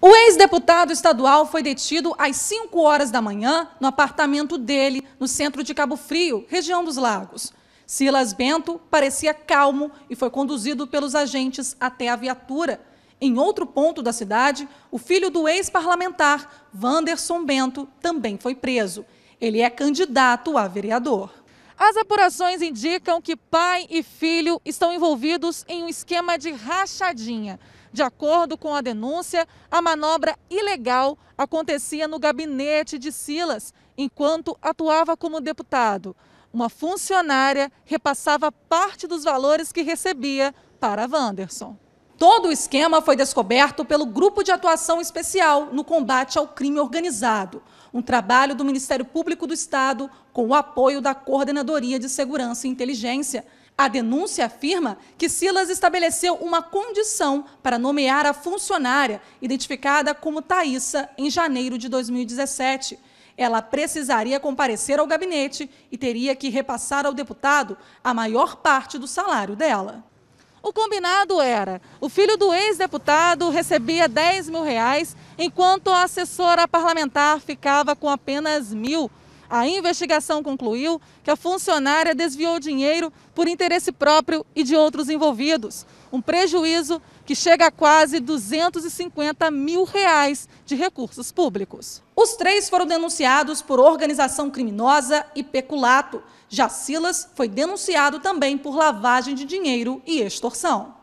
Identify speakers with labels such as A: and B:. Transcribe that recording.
A: O ex-deputado estadual foi detido às 5 horas da manhã no apartamento dele, no centro de Cabo Frio, região dos Lagos. Silas Bento parecia calmo e foi conduzido pelos agentes até a viatura. Em outro ponto da cidade, o filho do ex-parlamentar, Vanderson Bento, também foi preso. Ele é candidato a vereador. As apurações indicam que pai e filho estão envolvidos em um esquema de rachadinha. De acordo com a denúncia, a manobra ilegal acontecia no gabinete de Silas, enquanto atuava como deputado. Uma funcionária repassava parte dos valores que recebia para Wanderson. Todo o esquema foi descoberto pelo Grupo de Atuação Especial no Combate ao Crime Organizado, um trabalho do Ministério Público do Estado com o apoio da Coordenadoria de Segurança e Inteligência. A denúncia afirma que Silas estabeleceu uma condição para nomear a funcionária, identificada como Thaisa, em janeiro de 2017 ela precisaria comparecer ao gabinete e teria que repassar ao deputado a maior parte do salário dela. O combinado era: o filho do ex-deputado recebia 10 mil reais, enquanto a assessora parlamentar ficava com apenas mil a investigação concluiu que a funcionária desviou dinheiro por interesse próprio e de outros envolvidos, um prejuízo que chega a quase 250 mil reais de recursos públicos. Os três foram denunciados por organização criminosa e peculato. Já Silas foi denunciado também por lavagem de dinheiro e extorsão.